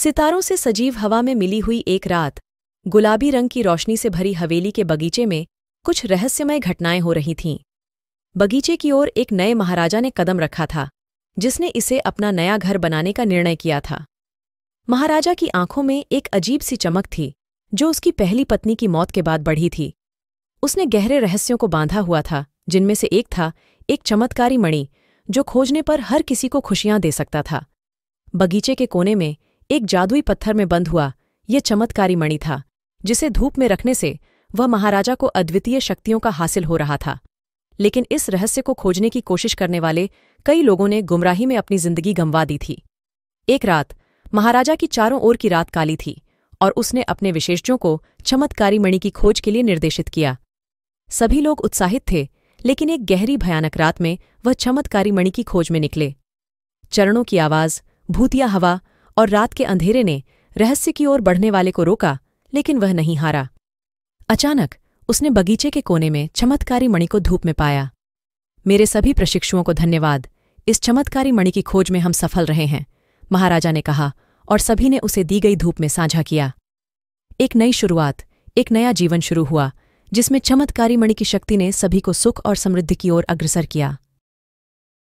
सितारों से सजीव हवा में मिली हुई एक रात गुलाबी रंग की रोशनी से भरी हवेली के बगीचे में कुछ रहस्यमय घटनाएं हो रही थीं बगीचे की ओर एक नए महाराजा ने कदम रखा था जिसने इसे अपना नया घर बनाने का निर्णय किया था महाराजा की आंखों में एक अजीब सी चमक थी जो उसकी पहली पत्नी की मौत के बाद बढ़ी थी उसने गहरे रहस्यों को बांधा हुआ था जिनमें से एक था एक चमत्कारी मणि जो खोजने पर हर किसी को खुशियां दे सकता था बगीचे के कोने में एक जादुई पत्थर में बंद हुआ यह चमत्कारी मणि था जिसे धूप में रखने से वह महाराजा को अद्वितीय शक्तियों का हासिल हो रहा था लेकिन इस रहस्य को खोजने की कोशिश करने वाले कई लोगों ने गुमराही में अपनी जिंदगी गंवा दी थी एक रात महाराजा की चारों ओर की रात काली थी और उसने अपने विशेषज्ञों को चमत्कारी मणि की खोज के लिए निर्देशित किया सभी लोग उत्साहित थे लेकिन एक गहरी भयानक रात में वह चमत्कारी मणि की खोज में निकले चरणों की आवाज़ भूतिया हवा और रात के अंधेरे ने रहस्य की ओर बढ़ने वाले को रोका लेकिन वह नहीं हारा अचानक उसने बगीचे के कोने में चमत्कारी मणि को धूप में पाया मेरे सभी प्रशिक्षुओं को धन्यवाद इस चमत्कारी मणि की खोज में हम सफल रहे हैं महाराजा ने कहा और सभी ने उसे दी गई धूप में साझा किया एक नई शुरुआत एक नया जीवन शुरू हुआ जिसमें चमत्कारी मणि की शक्ति ने सभी को सुख और समृद्धि की ओर अग्रसर किया